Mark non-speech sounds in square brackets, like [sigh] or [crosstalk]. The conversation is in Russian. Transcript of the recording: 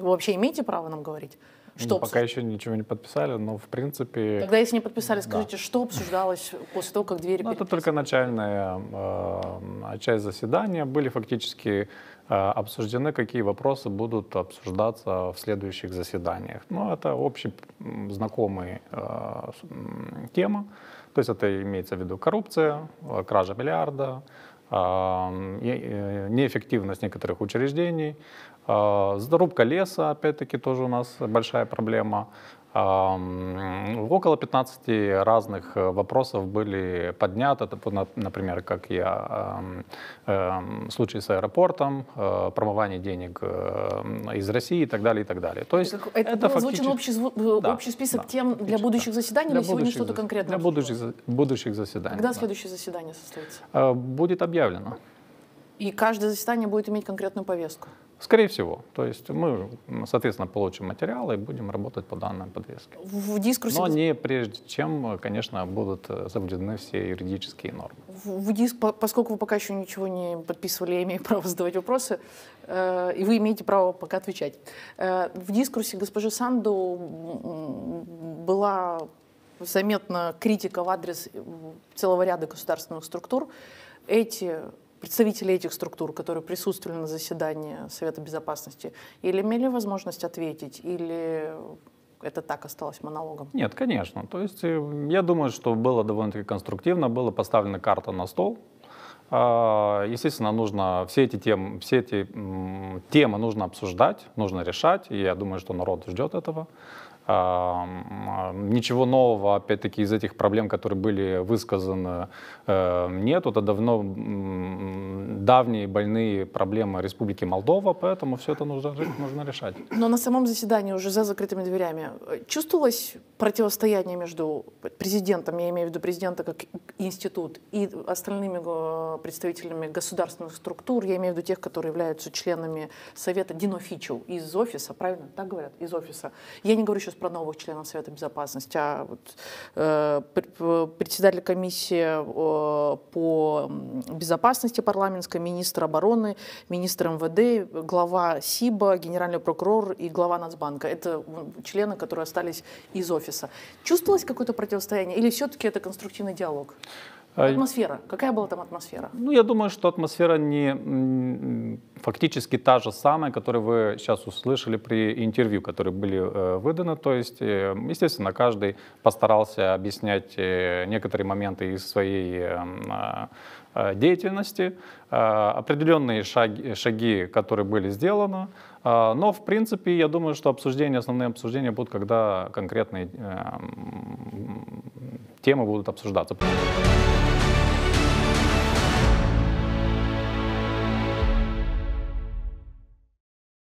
Вы вообще имеете право нам говорить? Ну, что ну, пока еще ничего не подписали, но в принципе... Тогда, если не подписали, скажите, да. что обсуждалось после того, как двери ну, Это только начальная э, часть заседания. Были фактически э, обсуждены, какие вопросы будут обсуждаться в следующих заседаниях. Ну, это общезнакомая э, тема. То есть это имеется в виду коррупция, э, кража миллиарда, Э, неэффективность некоторых учреждений, а, зарубка леса, опять-таки, тоже у нас большая проблема, Около 15 разных э, вопросов были подняты, например, как я эм, случай с аэропортом, э, промывание денег э, из России и так далее, и так далее. То есть это, это, это фактически... общий, да, общий список да, тем для будущих заседаний для или сегодня что-то конкретное? Для будущих, будущих заседаний. Когда да. следующее заседание состоится? Будет объявлено. И каждое заседание будет иметь конкретную повестку? Скорее всего. То есть мы, соответственно, получим материалы и будем работать по данным подвески. В дискурсе... Но не прежде чем, конечно, будут э, соблюдены все юридические нормы. В диск... Поскольку вы пока еще ничего не подписывали, я имею [laughs] право задавать вопросы, э, и вы имеете право пока отвечать. Э, в дискурсе госпожи Санду была заметна критика в адрес целого ряда государственных структур. Эти представители этих структур, которые присутствовали на заседании Совета Безопасности, или имели возможность ответить, или это так осталось монологом? Нет, конечно. То есть э, я думаю, что было довольно-таки конструктивно, была поставлена карта на стол, а, естественно, нужно все эти темы, все эти темы нужно обсуждать, нужно решать, и я думаю, что народ ждет этого. А, ничего нового, опять-таки, из этих проблем, которые были высказаны, э, нет. Это давно давние больные проблемы Республики Молдова, поэтому все это нужно, нужно решать. Но на самом заседании уже за закрытыми дверями э, чувствовалось противостояние между президентом, я имею в виду президента как институт, и остальными э, представителями государственных структур, я имею в виду тех, которые являются членами Совета Динофичу из офиса, правильно так говорят, из офиса. Я не говорю сейчас про новых членов Совета Безопасности, а вот, э, председатель комиссии э, по безопасности парламентской, министр обороны, министр МВД, глава СИБа, генеральный прокурор и глава Нацбанка. Это члены, которые остались из офиса. Чувствовалось какое-то противостояние или все-таки это конструктивный диалог? А, атмосфера. Какая была там атмосфера? Ну, я думаю, что атмосфера не фактически та же самая, которую вы сейчас услышали при интервью, которые были э, выданы. То есть, э, естественно, каждый постарался объяснять э, некоторые моменты из своей деятельности, определенные шаги, шаги, которые были сделаны. Но, в принципе, я думаю, что обсуждения, основные обсуждения будут, когда конкретные темы будут обсуждаться.